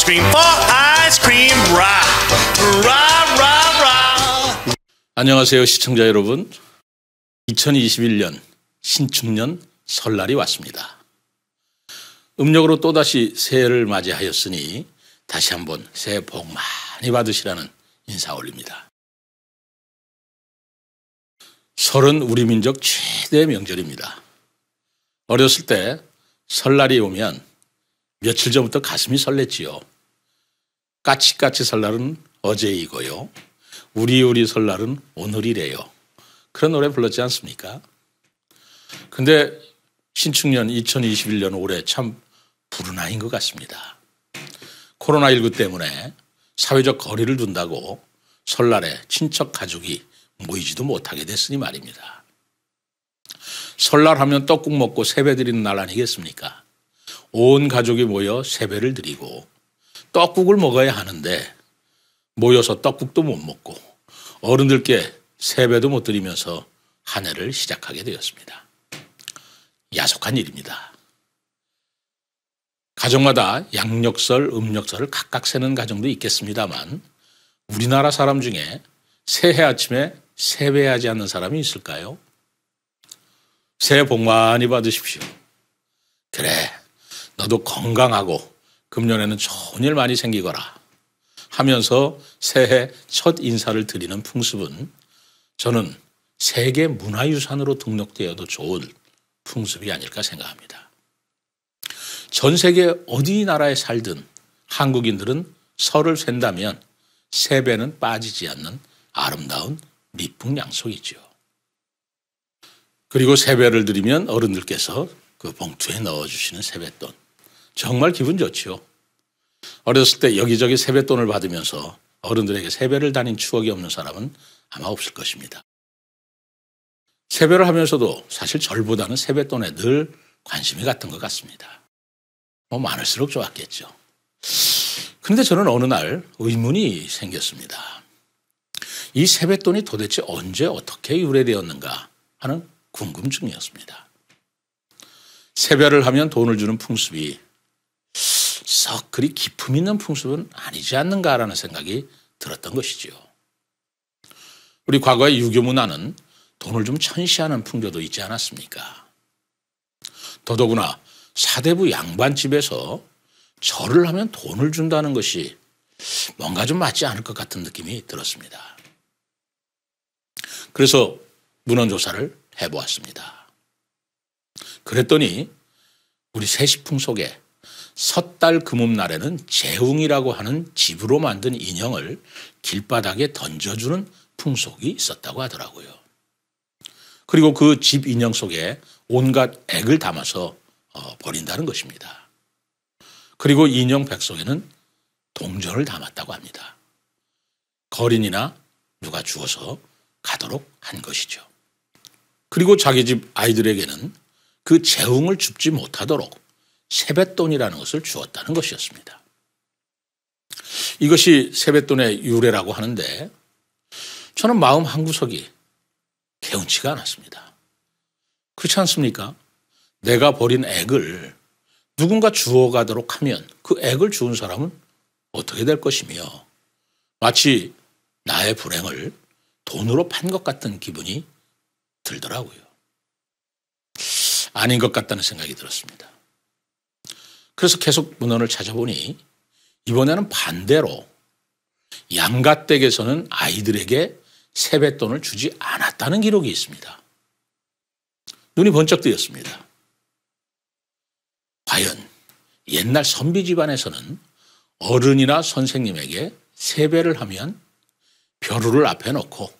ice cream for ice cream ra ra ra ra. 안녕하세요 시청자 여러분. 2021년 신축년 설날이 왔습니다. 음력으로 또다시 새해를 맞이하였으니 다시 한번 새해 복 많이 받으시라는 인사 올립니다. 설은 우리 민족 최대 명절입니다. 어렸을 때 설날이 오면 며칠 전부터 가슴이 설렜지요. 까치까치 설날은 어제이고요. 우리우리 설날은 오늘이래요. 그런 노래 불렀지 않습니까? 근데 신축년 2021년 올해 참 불운아인 것 같습니다. 코로나19 때문에 사회적 거리를 둔다고 설날에 친척 가족이 모이지도 못하게 됐으니 말입니다. 설날 하면 떡국 먹고 세배 드리는 날 아니겠습니까? 온 가족이 모여 세배를 드리고 떡국을 먹어야 하는데 모여서 떡국도 못 먹고 어른들께 세배도 못 드리면서 한 해를 시작하게 되었습니다. 야속한 일입니다. 가정마다 양력설, 음력설을 각각 세는 가정도 있겠습니다만 우리나라 사람 중에 새해 아침에 세배하지 않는 사람이 있을까요? 새해 복 많이 받으십시오. 그래, 너도 건강하고 금년에는 좋은 일 많이 생기거라 하면서 새해 첫 인사를 드리는 풍습은 저는 세계 문화유산으로 등록되어도 좋은 풍습이 아닐까 생각합니다. 전 세계 어디 나라에 살든 한국인들은 설을 샌다면 세배는 빠지지 않는 아름다운 미풍양속이지요 그리고 세배를 드리면 어른들께서 그 봉투에 넣어주시는 세뱃돈 정말 기분 좋지요. 어렸을 때 여기저기 세뱃돈을 받으면서 어른들에게 세배를 다닌 추억이 없는 사람은 아마 없을 것입니다. 세배를 하면서도 사실 절보다는 세뱃돈에 늘 관심이 갔던 것 같습니다. 뭐 많을수록 좋았겠죠. 그런데 저는 어느 날 의문이 생겼습니다. 이 세뱃돈이 도대체 언제 어떻게 유래되었는가 하는 궁금증이었습니다. 세배를 하면 돈을 주는 풍습이 썩 그리 기품 있는 풍습은 아니지 않는가라는 생각이 들었던 것이지요. 우리 과거의 유교 문화는 돈을 좀 천시하는 풍조도 있지 않았습니까? 더더구나 사대부 양반집에서 절을 하면 돈을 준다는 것이 뭔가 좀 맞지 않을 것 같은 느낌이 들었습니다. 그래서 문헌조사를 해보았습니다. 그랬더니 우리 세시풍 속에 섣달 금음날에는 재웅이라고 하는 집으로 만든 인형을 길바닥에 던져주는 풍속이 있었다고 하더라고요. 그리고 그 집 인형 속에 온갖 액을 담아서 어, 버린다는 것입니다. 그리고 인형 백 속에는 동전을 담았다고 합니다. 거린이나 누가 죽어서 가도록 한 것이죠. 그리고 자기 집 아이들에게는 그 재웅을 줍지 못하도록 세뱃돈이라는 것을 주었다는 것이었습니다. 이것이 세뱃돈의 유래라고 하는데 저는 마음 한구석이 개운치가 않았습니다. 그렇지 않습니까? 내가 버린 액을 누군가 주워가도록 하면 그 액을 주운 사람은 어떻게 될 것이며 마치 나의 불행을 돈으로 판 것 같은 기분이 들더라고요. 아닌 것 같다는 생각이 들었습니다. 그래서 계속 문헌을 찾아보니 이번에는 반대로 양가 댁에서는 아이들에게 세뱃돈을 주지 않았다는 기록이 있습니다. 눈이 번쩍 뜨였습니다. 과연 옛날 선비 집안에서는 어른이나 선생님에게 세배를 하면 벼루를 앞에 놓고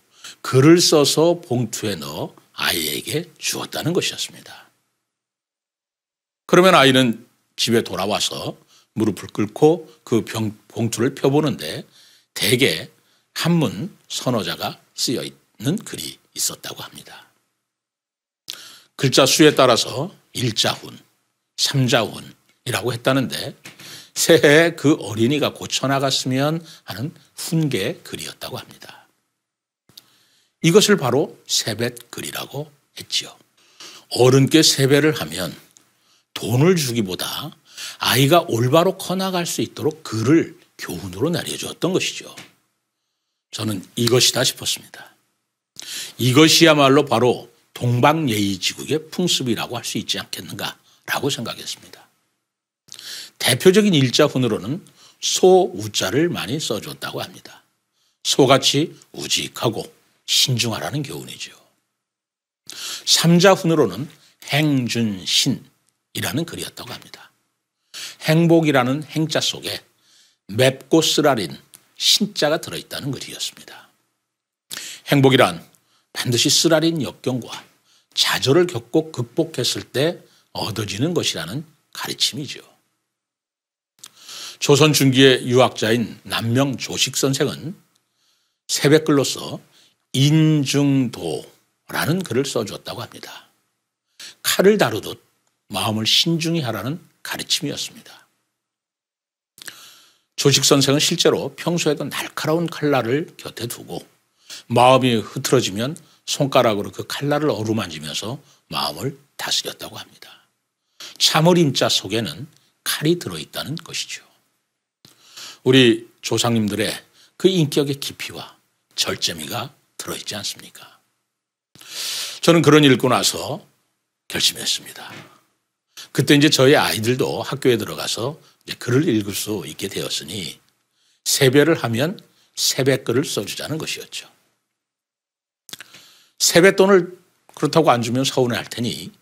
글을 써서 봉투에 넣어 아이에게 주었다는 것이었습니다. 그러면 아이는 집에 돌아와서 무릎을 꿇고 그 병, 봉투를 펴보는데 대개 한문 선어자가 쓰여 있는 글이 있었다고 합니다. 글자 수에 따라서 일자훈, 삼자훈이라고 했다는데 새해그 어린이가 고쳐나갔으면 하는 훈계 글이었다고 합니다. 이것을 바로 세뱃 글이라고 했지요. 어른께 세배를 하면 돈을 주기보다 아이가 올바로 커나갈 수 있도록 그를 교훈으로 내려주었던 것이죠. 저는 이것이다 싶었습니다. 이것이야말로 바로 동방예의지국의 풍습이라고 할 수 있지 않겠는가라고 생각했습니다. 대표적인 일자훈으로는 소우자를 많이 써줬다고 합니다. 소같이 우직하고 신중하라는 교훈이죠. 삼자훈으로는 행준신, 이라는 글이었다고 합니다. 행복이라는 행자 속에 맵고 쓰라린 신자가 들어있다는 글이었습니다. 행복이란 반드시 쓰라린 역경과 좌절을 겪고 극복했을 때 얻어지는 것이라는 가르침이죠. 조선 중기의 유학자인 남명 조식 선생은 새벽글로서 인중도라는 글을 써주었다고 합니다. 칼을 다루듯 마음을 신중히 하라는 가르침이었습니다. 조식 선생은 실제로 평소에도 날카로운 칼날을 곁에 두고 마음이 흐트러지면 손가락으로 그 칼날을 어루만지면서 마음을 다스렸다고 합니다. 참을임자 속에는 칼이 들어있다는 것이죠. 우리 조상님들의 그 인격의 깊이와 절제미가 들어있지 않습니까? 저는 그런 일 읽고 나서 결심했습니다. 그때 이제 저희 아이들도 학교에 들어가서 글을 읽을 수 있게 되었으니 세배를 하면 세뱃글을 써주자는 것이었죠. 세뱃돈을 그렇다고 안 주면 서운해할 테니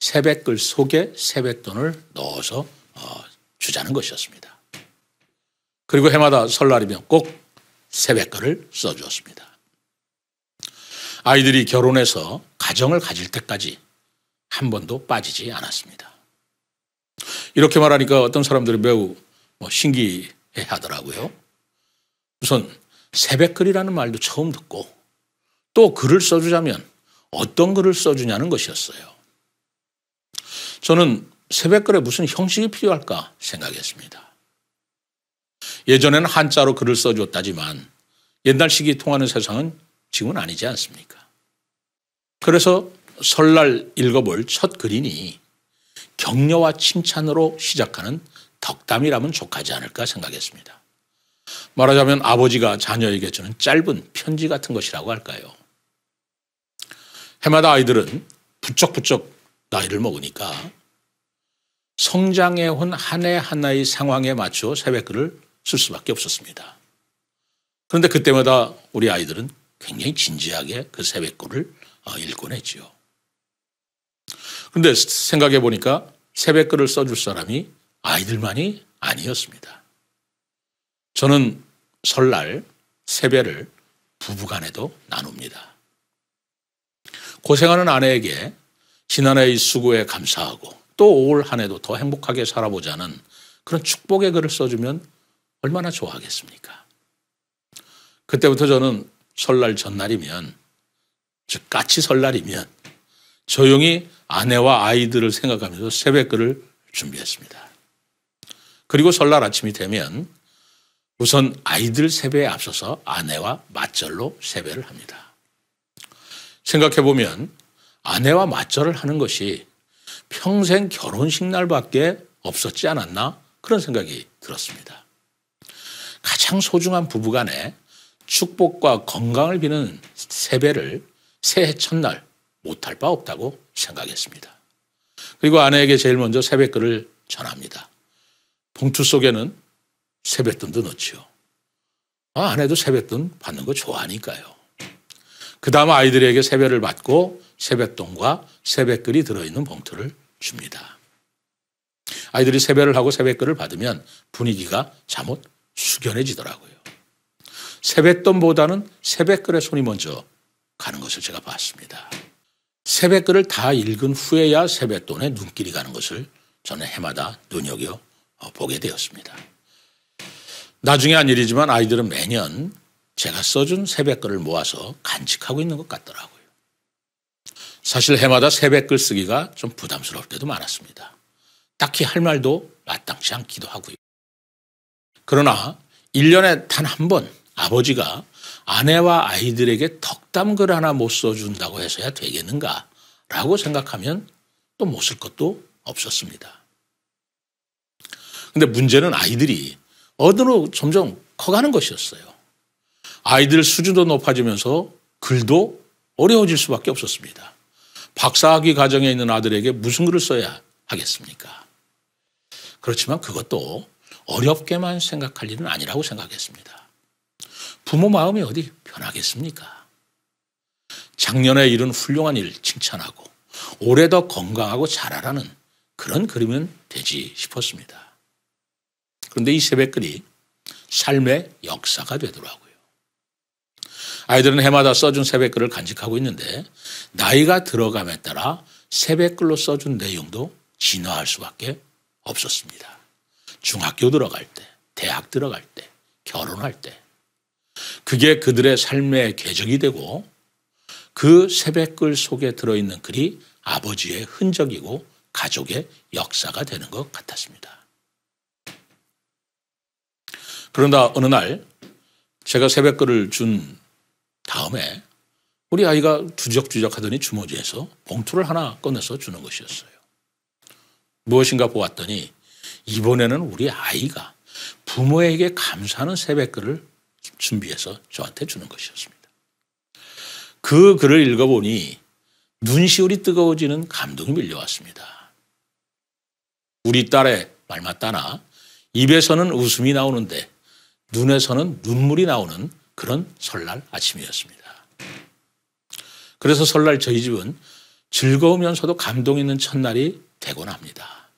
세뱃글 속에 세뱃돈을 넣어서 어, 주자는 것이었습니다. 그리고 해마다 설날이면 꼭 세뱃글을 써주었습니다. 아이들이 결혼해서 가정을 가질 때까지 한 번도 빠지지 않았습니다. 이렇게 말하니까 어떤 사람들이 매우 뭐 신기해 하더라고요. 우선 새벽글이라는 말도 처음 듣고 또 글을 써주자면 어떤 글을 써주냐는 것이었어요. 저는 새벽글에 무슨 형식이 필요할까 생각했습니다. 예전에는 한자로 글을 써줬다지만 옛날 시기 통하는 세상은 지금은 아니지 않습니까? 그래서 설날 읽어볼 첫 글이니 격려와 칭찬으로 시작하는 덕담이라면 족하지 않을까 생각했습니다. 말하자면 아버지가 자녀에게 주는 짧은 편지 같은 것이라고 할까요? 해마다 아이들은 부쩍부쩍 나이를 먹으니까 성장해 온 한 해 하나의 상황에 맞춰 새벽글을 쓸 수밖에 없었습니다. 그런데 그때마다 우리 아이들은 굉장히 진지하게 그 새벽글을 어, 읽곤 했지요. 근데 생각해 보니까 새벽글을 써줄 사람이 아이들만이 아니었습니다. 저는 설날 세배를 부부간에도 나눕니다. 고생하는 아내에게 지난해의 수고에 감사하고 또 올 한 해도 더 행복하게 살아보자는 그런 축복의 글을 써주면 얼마나 좋아하겠습니까? 그때부터 저는 설날 전날이면, 즉, 까치 설날이면 조용히 아내와 아이들을 생각하면서 새벽글을 준비했습니다. 그리고 설날 아침이 되면 우선 아이들 세배에 앞서서 아내와 맞절로 세배를 합니다. 생각해보면 아내와 맞절을 하는 것이 평생 결혼식 날밖에 없었지 않았나 그런 생각이 들었습니다. 가장 소중한 부부간에 축복과 건강을 비는 세배를 새해 첫날 못할 바 없다고 생각했습니다. 그리고 아내에게 제일 먼저 세뱃글을 전합니다. 봉투 속에는 세뱃돈도 넣지요. 아, 아내도 세뱃돈 받는 거 좋아하니까요. 그 다음 아이들에게 세배를 받고 세뱃돈과 세뱃글이 들어있는 봉투를 줍니다. 아이들이 세배를 하고 세뱃글을 받으면 분위기가 잘못 숙연해지더라고요. 세뱃돈보다는 세뱃글에 손이 먼저 가는 것을 제가 봤습니다. 세뱃글을 다 읽은 후에야 세뱃돈에 눈길이 가는 것을 저는 해마다 눈여겨 어, 보게 되었습니다. 나중에 한 일이지만 아이들은 매년 제가 써준 세뱃글을 모아서 간직하고 있는 것 같더라고요. 사실 해마다 세뱃글 쓰기가 좀 부담스러울 때도 많았습니다. 딱히 할 말도 마땅치 않기도 하고요. 그러나 1년에 단 한 번 아버지가 아내와 아이들에게 덕담글 하나 못 써준다고 해서야 되겠는가 라고 생각하면 또 못 쓸 것도 없었습니다. 근데 문제는 아이들이 어느로 점점 커가는 것이었어요. 아이들 수준도 높아지면서 글도 어려워질 수밖에 없었습니다. 박사학위 과정에 있는 아들에게 무슨 글을 써야 하겠습니까? 그렇지만 그것도 어렵게만 생각할 일은 아니라고 생각했습니다. 부모 마음이 어디 변하겠습니까? 작년에 이룬 훌륭한 일 칭찬하고 올해 더 건강하고 잘하라는 그런 그림은 되지 싶었습니다. 그런데 이 새벽글이 삶의 역사가 되더라고요. 아이들은 해마다 써준 새벽글을 간직하고 있는데 나이가 들어감에 따라 새벽글로 써준 내용도 진화할 수밖에 없었습니다. 중학교 들어갈 때, 대학 들어갈 때, 결혼할 때. 그게 그들의 삶의 궤적이 되고 그 새벽글 속에 들어있는 글이 아버지의 흔적이고 가족의 역사가 되는 것 같았습니다. 그러나 어느 날 제가 새벽글을 준 다음에 우리 아이가 주적주적 하더니 주머니에서 봉투를 하나 꺼내서 주는 것이었어요. 무엇인가 보았더니 이번에는 우리 아이가 부모에게 감사하는 새벽글을 준비해서 저한테 주는 것이었습니다. 그 글을 읽어보니 눈시울이 뜨거워지는 감동이 밀려왔습니다. 우리 딸의 말 맞다나 입에서는 웃음이 나오는데 눈에서는 눈물이 나오는 그런 설날 아침이었습니다. 그래서 설날 저희 집은 즐거우면서도 감동 있는 첫날이 되곤 합니다.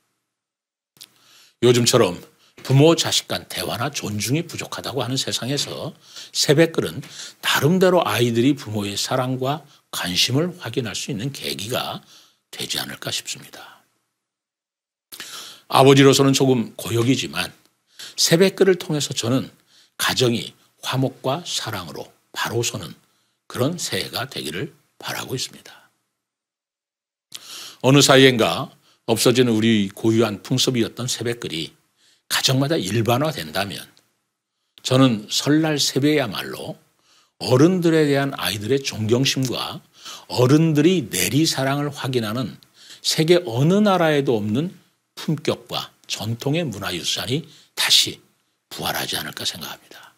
요즘처럼 부모 자식 간 대화나 존중이 부족하다고 하는 세상에서 새벽글은 나름대로 아이들이 부모의 사랑과 관심을 확인할 수 있는 계기가 되지 않을까 싶습니다. 아버지로서는 조금 고역이지만 새벽글을 통해서 저는 가정이 화목과 사랑으로 바로 서는 그런 새해가 되기를 바라고 있습니다. 어느 사이엔가 없어지는 우리 고유한 풍습이었던 새벽글이 가정마다 일반화된다면 저는 설날 세배야말로 어른들에 대한 아이들의 존경심과 어른들이 내리 사랑을 확인하는 세계 어느 나라에도 없는 품격과 전통의 문화유산이 다시 부활하지 않을까 생각합니다.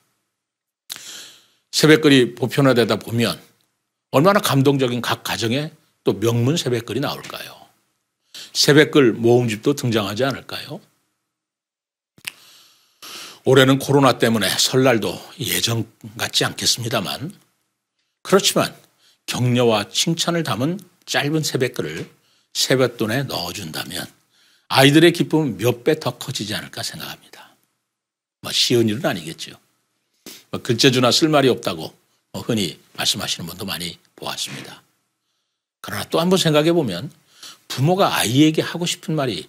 새벽글이 보편화되다 보면 얼마나 감동적인 각 가정에 또 명문 새벽글이 나올까요? 새벽글 모음집도 등장하지 않을까요? 올해는 코로나 때문에 설날도 예전 같지 않겠습니다만 그렇지만 격려와 칭찬을 담은 짧은 새벽글을새벽돈에 넣어준다면 아이들의 기쁨은 몇 배 더 커지지 않을까 생각합니다. 뭐 쉬운 일은 아니겠죠. 뭐 글재주나 쓸말이 없다고 뭐 흔히 말씀하시는 분도 많이 보았습니다. 그러나 또 한번 생각해 보면 부모가 아이에게 하고 싶은 말이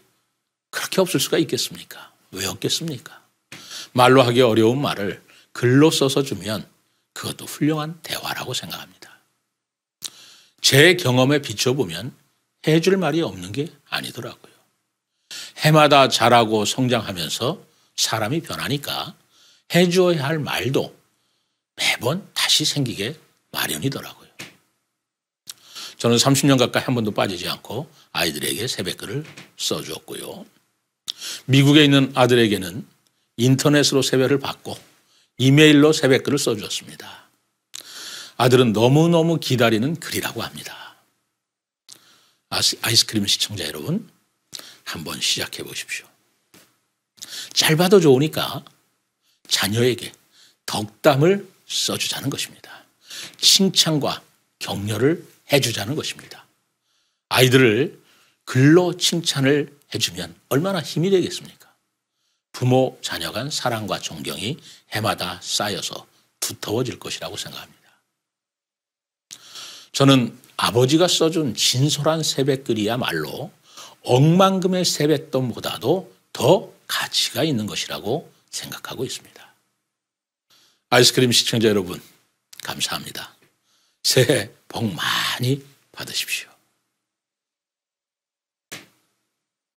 그렇게 없을 수가 있겠습니까? 왜 없겠습니까? 말로 하기 어려운 말을 글로 써서 주면 그것도 훌륭한 대화라고 생각합니다. 제 경험에 비춰보면 해줄 말이 없는 게 아니더라고요. 해마다 자라고 성장하면서 사람이 변하니까 해주어야 할 말도 매번 다시 생기게 마련이더라고요. 저는 30년 가까이 한 번도 빠지지 않고 아이들에게 새벽글을 써주었고요. 미국에 있는 아들에게는 인터넷으로 세배를 받고 이메일로 세배글을 써주었습니다. 아들은 너무너무 기다리는 글이라고 합니다. 아이스크림 시청자 여러분, 한번 시작해 보십시오. 짧아도 좋으니까 자녀에게 덕담을 써주자는 것입니다. 칭찬과 격려를 해주자는 것입니다. 아이들을 글로 칭찬을 해주면 얼마나 힘이 되겠습니까? 부모 자녀 간 사랑과 존경이 해마다 쌓여서 두터워질 것이라고 생각합니다. 저는 아버지가 써준 진솔한 세뱃글이야말로 억만금의 세뱃돈보다도 더 가치가 있는 것이라고 생각하고 있습니다. 아이스크림 시청자 여러분, 감사합니다. 새해 복 많이 받으십시오.